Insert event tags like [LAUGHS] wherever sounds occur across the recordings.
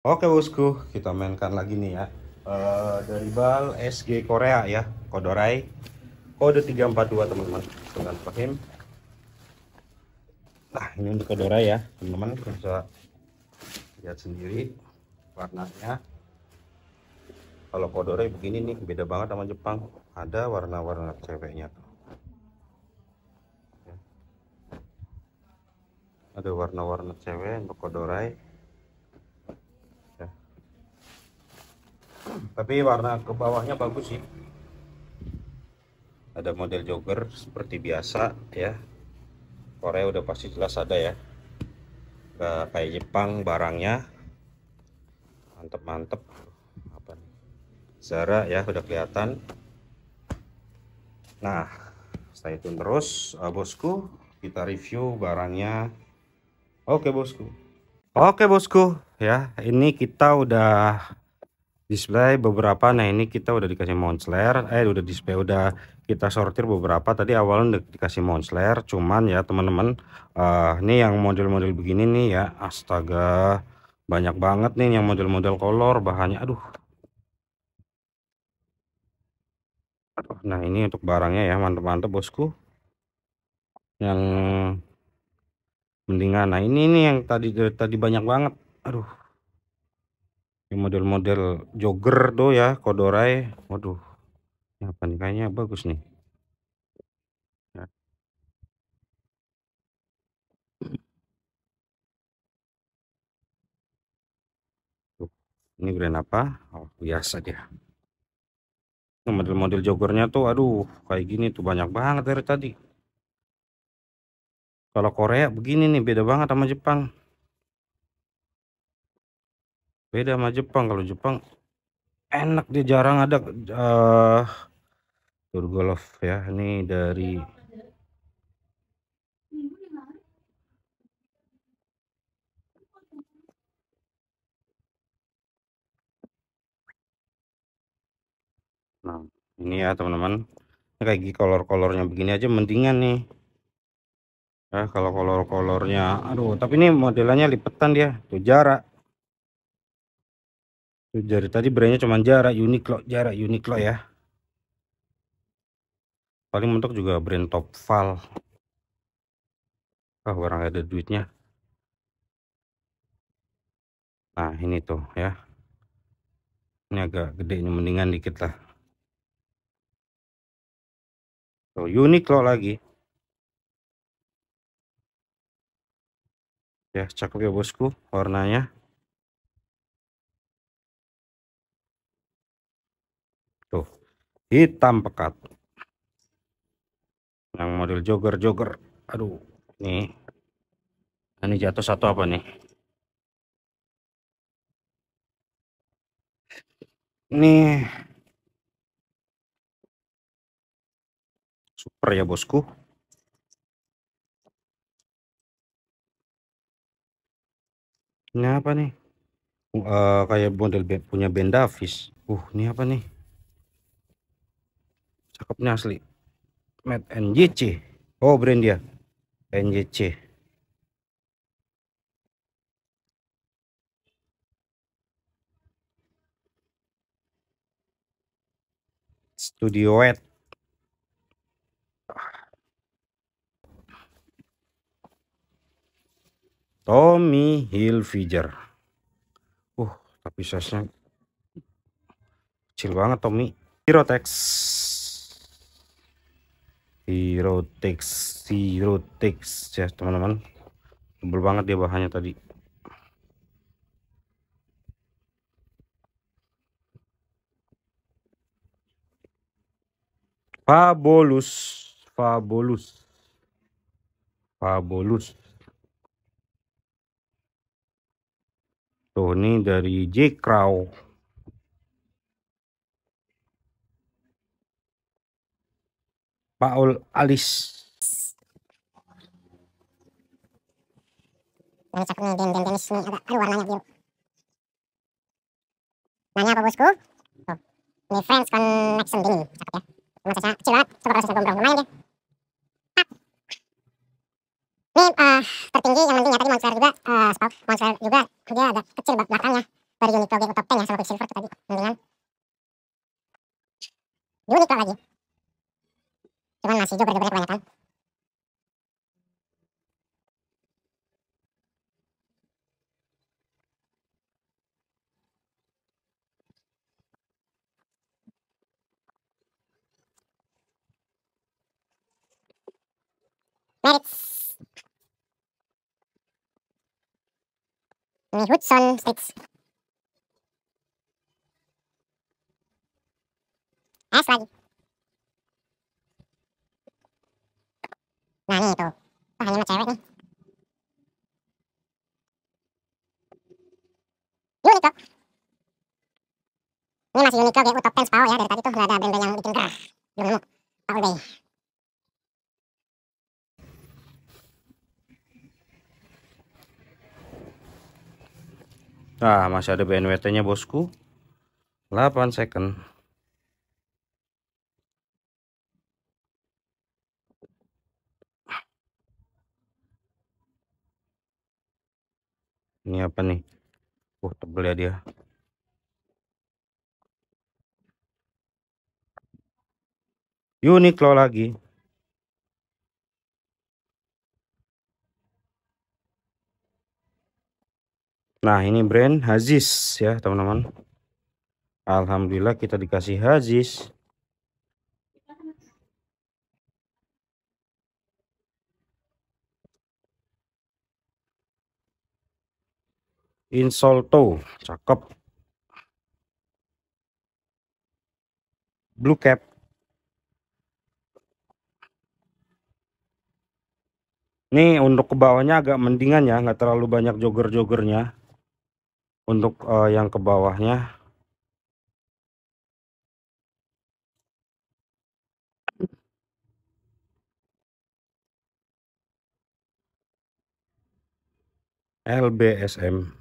Oke bosku, kita mainkan lagi nih ya. E, dari bal SG Korea ya, Kodorai. Kode 342 teman-teman. Dengan Fahim. Nah, ini untuk Kodorai ya, teman-teman bisa lihat sendiri warnanya. Kalau Kodorai begini nih, beda banget sama Jepang. Ada warna-warna ceweknya. Ada warna-warna cewek untuk Kodorai tapi warna ke bawahnya bagus sih ada model jogger seperti biasa ya Korea udah pasti jelas ada ya Gak kayak Jepang barangnya mantep-mantep apa nih Zara ya udah kelihatan nah stay tune terus eh, bosku kita review barangnya oke bosku oke bosku ya ini kita udah display beberapa nah ini kita udah dikasih mountler eh udah display udah kita sortir beberapa tadi awalnya dikasih mountler cuman ya teman-teman uh, ini yang model-model begini nih ya astaga banyak banget nih yang model-model kolor bahannya aduh nah ini untuk barangnya ya mantep-mantep bosku yang mendingan nah ini nih yang tadi tadi banyak banget aduh model-model jogger do ya kodorai waduh ini apa nih kayaknya bagus nih ya. ini brand apa oh, biasa dia model-model jogernya tuh aduh kayak gini tuh banyak banget dari tadi kalau Korea begini nih beda banget sama Jepang beda sama Jepang kalau Jepang enak dia jarang ada uh, eh, Turgolov ya ini dari Nah, ini ya teman-teman. Kayak kolor-kolornya begini aja mendingan nih. Ya, kalau kolor-kolornya aduh, tapi ini modelnya lipetan dia. Tuh jarak. Jadi tadi brandnya cuma jarak unik Uniqlo, jarak unik Uniqlo ya. Paling mentok juga brand Topval. Ah, oh, orang ada duitnya. Nah, ini tuh ya. Ini agak gede ini mendingan dikit lah. Tuh, Uniqlo lagi. Ya, cakep ya bosku warnanya. hitam pekat yang model jogger-jogger aduh nih nah, ini jatuh satu apa nih ini super ya bosku ini apa nih uh, kayak model punya Bendavis uh ini apa nih cakepnya asli Made NJC oh brand dia NJC Studio Wet Tommy Hilfiger uh tapi size-nya kecil banget Tommy Hirotex Hero Rotex ya teman-teman tebal banget dia bahannya tadi Fabulous Fabulous Fabulous tuh ini dari J Crow Paul Alis. Ini cakep nih, den, den, denis nih agak, aduh warnanya biru. Nanya apa bosku? Tuh, ini Friends Connection dingin, cakep ya. Cuma saya kecil banget, coba prosesnya gombrong, lumayan dia. Tak. Ah. Ini uh, tertinggi yang penting ya, tadi monster juga, uh, eh, spout, monster juga, dia agak kecil belakangnya. Dari Uniqlo Game Top 10 ya, sama Quicksilver tuh tadi, mendingan. Uniqlo lagi. Cuman masih juga berdebat kebanyakan. Merits. Ini Hudson Sticks. S lagi. nah ini tuh wah ini mah cewek nih Unico ini masih Unico ya Utop 10 Pao ya dari tadi tuh nggak ada brand-brand yang bikin gerah belum nemu Pao Ulbey Nah, masih ada BNWT-nya bosku. 8 second. ini apa nih uh tebel ya dia Unik Uniqlo lagi nah ini brand Hazis ya teman-teman Alhamdulillah kita dikasih Hazis Insolto, cakep. Blue cap. Ini untuk ke bawahnya agak mendingan ya, nggak terlalu banyak jogger jogernya Untuk uh, yang ke bawahnya. LBSM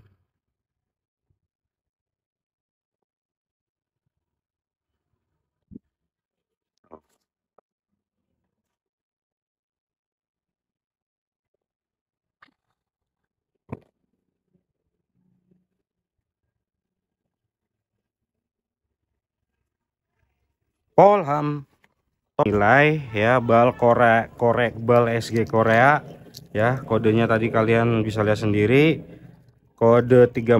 Polham nilai ya bal korek korek bal SG Korea ya kodenya tadi kalian bisa lihat sendiri kode 342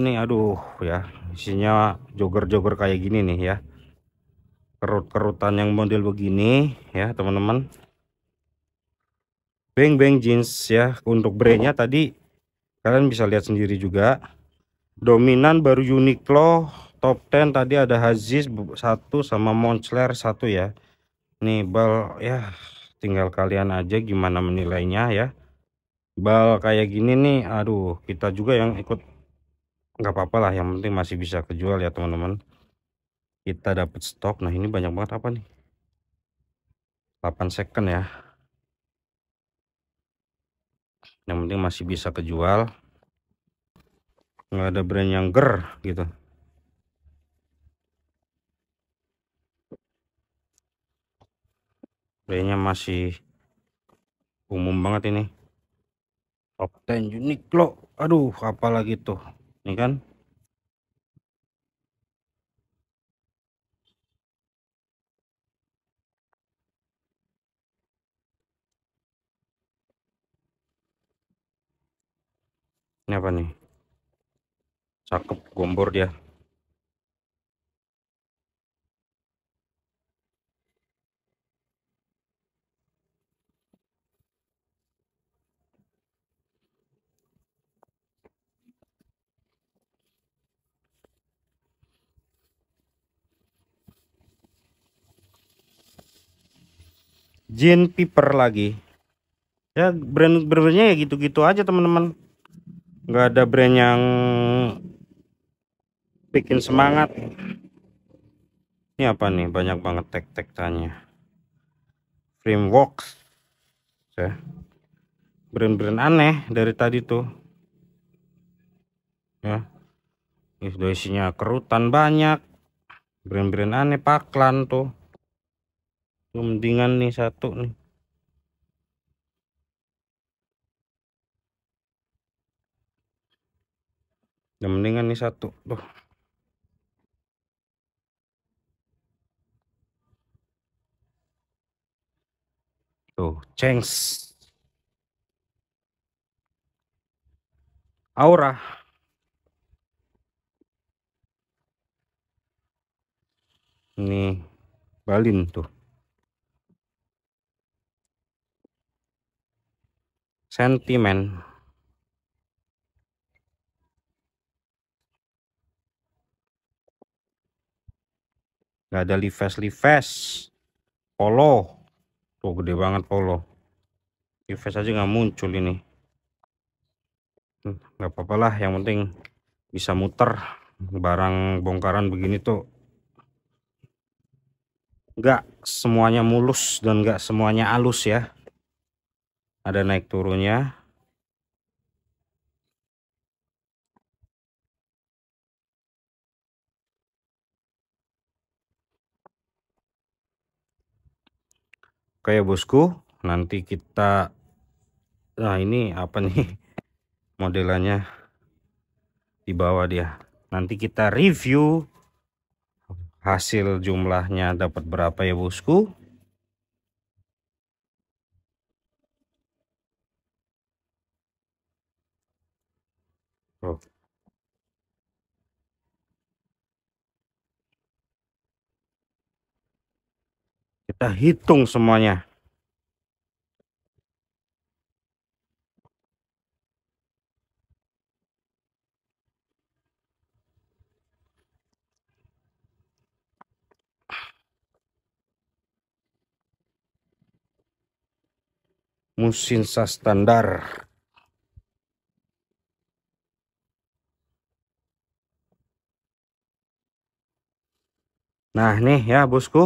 nih aduh ya isinya joger joger kayak gini nih ya kerut-kerutan yang model begini ya teman-teman Beng Beng Jeans ya untuk brandnya tadi kalian bisa lihat sendiri juga dominan baru Uniqlo top 10 tadi ada Haziz satu sama Moncler satu ya nih bal ya tinggal kalian aja gimana menilainya ya bal kayak gini nih aduh kita juga yang ikut nggak apa-apa lah yang penting masih bisa kejual ya teman-teman kita dapat stok nah ini banyak banget apa nih 8 second ya yang penting masih bisa kejual nggak ada brand yang ger gitu Kayaknya masih umum banget ini. Top 10 loh Aduh, apalagi tuh. Ini kan. Ini apa nih? Cakep gombor dia. Jean Piper lagi ya brand brandnya ya gitu-gitu aja teman-teman nggak ada brand yang bikin semangat ini apa nih banyak banget tek-tek tanya framework ya brand-brand aneh dari tadi tuh ya ini sudah isinya kerutan banyak brand-brand aneh paklan tuh Mendingan nih satu nih. Ya mendingan nih satu tuh. Tuh, cengs. Aura. Nih, balin tuh. sentimen nggak ada lives lives polo tuh gede banget polo lives aja nggak muncul ini hmm, nggak hmm, apa-apa lah yang penting bisa muter barang bongkaran begini tuh nggak semuanya mulus dan nggak semuanya halus ya ada naik turunnya Oke ya bosku nanti kita nah ini apa nih [LAUGHS] modelannya di bawah dia nanti kita review hasil jumlahnya dapat berapa ya bosku Kita hitung semuanya. Musinsa standar. Nah nih ya bosku